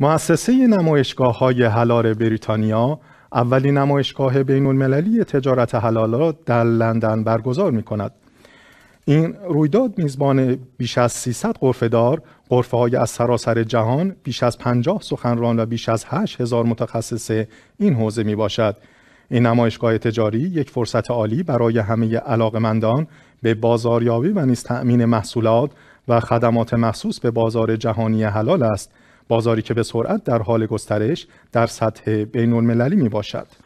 مؤسسه نمایشگاه های حلال بریتانیا اولین نمایشگاه بین المللی تجارت را در لندن برگزار می کند. این رویداد میزبان بیش از 300 دار، قرفه های از سراسر جهان بیش از 50 سخنران و بیش از 8 هزار متخصص این حوزه می باشد. این نمایشگاه تجاری یک فرصت عالی برای همه علاقمندان به بازاریابی و نیز تأمین محصولات و خدمات مخصوص به بازار جهانی حلال است بازاری که به سرعت در حال گسترش در سطح بین المللی می باشد.